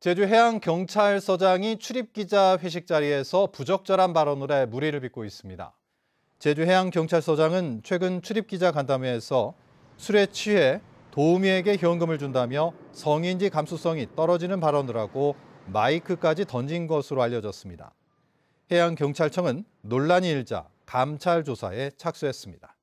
제주해양경찰서장이 출입기자 회식 자리에서 부적절한 발언을 해 무리를 빚고 있습니다. 제주해양경찰서장은 최근 출입기자 간담회에서 술에 취해 도우미에게 현금을 준다며 성인지 감수성이 떨어지는 발언을 하고 마이크까지 던진 것으로 알려졌습니다. 해양경찰청은 논란이 일자 감찰 조사에 착수했습니다.